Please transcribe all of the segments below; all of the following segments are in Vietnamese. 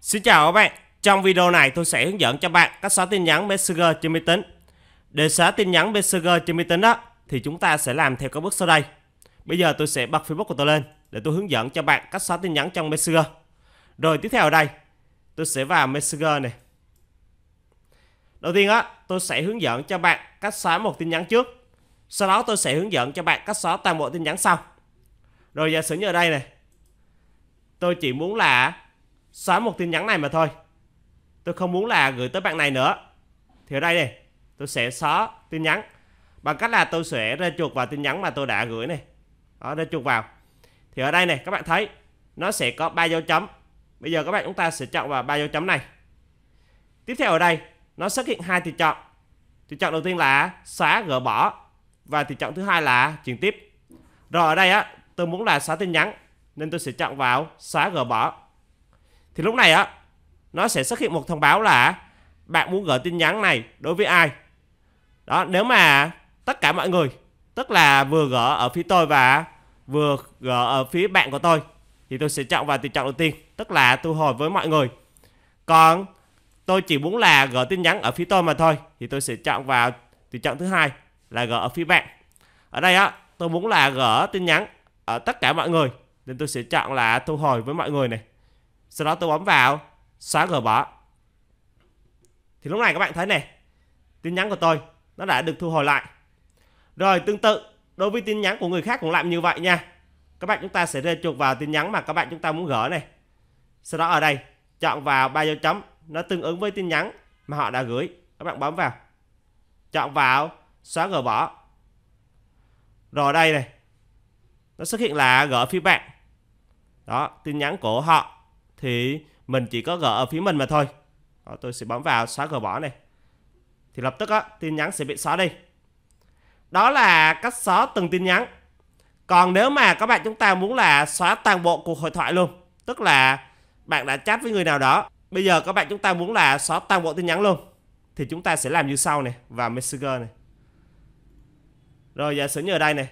Xin chào các bạn, trong video này tôi sẽ hướng dẫn cho bạn cách xóa tin nhắn Messenger trên máy tính. Để xóa tin nhắn Messenger trên máy tính đó thì chúng ta sẽ làm theo các bước sau đây. Bây giờ tôi sẽ bật Facebook của tôi lên để tôi hướng dẫn cho bạn cách xóa tin nhắn trong Messenger. Rồi tiếp theo ở đây, tôi sẽ vào Messenger này. Đầu tiên á, tôi sẽ hướng dẫn cho bạn cách xóa một tin nhắn trước. Sau đó tôi sẽ hướng dẫn cho bạn cách xóa toàn bộ tin nhắn sau. Rồi giả sử như ở đây này. Tôi chỉ muốn là xóa một tin nhắn này mà thôi tôi không muốn là gửi tới bạn này nữa thì ở đây này tôi sẽ xóa tin nhắn bằng cách là tôi sẽ ra chuột vào tin nhắn mà tôi đã gửi này đó ra chuột vào thì ở đây này các bạn thấy nó sẽ có ba dấu chấm bây giờ các bạn chúng ta sẽ chọn vào ba dấu chấm này tiếp theo ở đây nó xuất hiện hai tùy chọn tùy chọn đầu tiên là xóa gỡ bỏ và tùy chọn thứ hai là chuyển tiếp rồi ở đây á tôi muốn là xóa tin nhắn nên tôi sẽ chọn vào xóa gỡ bỏ thì lúc này á nó sẽ xuất hiện một thông báo là bạn muốn gửi tin nhắn này đối với ai đó nếu mà tất cả mọi người tức là vừa gỡ ở phía tôi và vừa gỡ ở phía bạn của tôi thì tôi sẽ chọn vào tùy chọn đầu tiên tức là tôi hồi với mọi người còn tôi chỉ muốn là gỡ tin nhắn ở phía tôi mà thôi thì tôi sẽ chọn vào tùy chọn thứ hai là gỡ ở phía bạn ở đây á tôi muốn là gỡ tin nhắn ở tất cả mọi người nên tôi sẽ chọn là thu hồi với mọi người này sau đó tôi bấm vào xóa gỡ bỏ thì lúc này các bạn thấy này tin nhắn của tôi nó đã được thu hồi lại rồi tương tự đối với tin nhắn của người khác cũng làm như vậy nha các bạn chúng ta sẽ rê chuột vào tin nhắn mà các bạn chúng ta muốn gỡ này sau đó ở đây chọn vào ba dấu chấm nó tương ứng với tin nhắn mà họ đã gửi các bạn bấm vào chọn vào xóa gỡ bỏ rồi đây này nó xuất hiện là gỡ phía bạn đó tin nhắn của họ thì mình chỉ có gỡ ở phía mình mà thôi đó, tôi sẽ bấm vào xóa gỡ bỏ này thì lập tức á, tin nhắn sẽ bị xóa đi đó là cách xóa từng tin nhắn còn nếu mà các bạn chúng ta muốn là xóa toàn bộ cuộc hội thoại luôn tức là bạn đã chat với người nào đó bây giờ các bạn chúng ta muốn là xóa toàn bộ tin nhắn luôn thì chúng ta sẽ làm như sau này vào messenger này rồi giả sử như ở đây này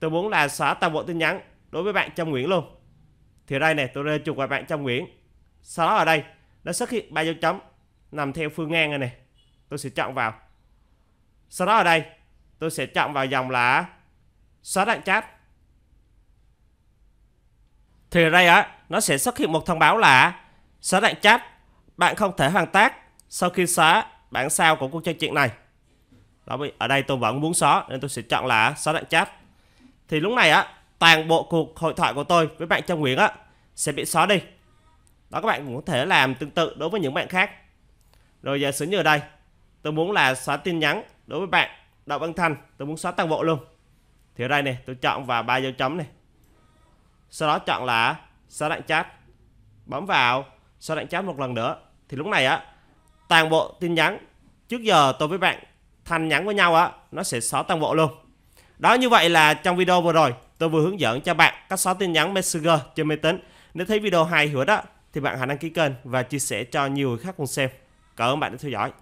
tôi muốn là xóa toàn bộ tin nhắn đối với bạn Trâm Nguyễn luôn thì đây này tôi lên chuột qua bạn trong quyển sau đó ở đây nó xuất hiện ba dấu chấm nằm theo phương ngang này này tôi sẽ chọn vào sau đó ở đây tôi sẽ chọn vào dòng là xóa đoạn chat thì ở đây á nó sẽ xuất hiện một thông báo là xóa đoạn chat bạn không thể hoàn tác sau khi xóa bản sao của cuộc trò chuyện này đó ở đây tôi vẫn muốn xóa nên tôi sẽ chọn là xóa đoạn chat thì lúc này á toàn bộ cuộc hội thoại của tôi với bạn Châu Nguyễn á sẽ bị xóa đi. Đó các bạn cũng có thể làm tương tự đối với những bạn khác. Rồi giờ sử như ở đây, tôi muốn là xóa tin nhắn đối với bạn Đậu Văn Thanh, tôi muốn xóa toàn bộ luôn. Thì ở đây này, tôi chọn vào ba dấu chấm này. Sau đó chọn là xóa đoạn chat. Bấm vào xóa đoạn chat một lần nữa. Thì lúc này á, toàn bộ tin nhắn trước giờ tôi với bạn Thanh nhắn với nhau á, nó sẽ xóa toàn bộ luôn. Đó như vậy là trong video vừa rồi Tôi vừa hướng dẫn cho bạn cách xóa tin nhắn Messenger trên máy tính. Nếu thấy video hay hữu ích đó thì bạn hãy đăng ký kênh và chia sẻ cho nhiều người khác cùng xem. Cảm ơn bạn đã theo dõi.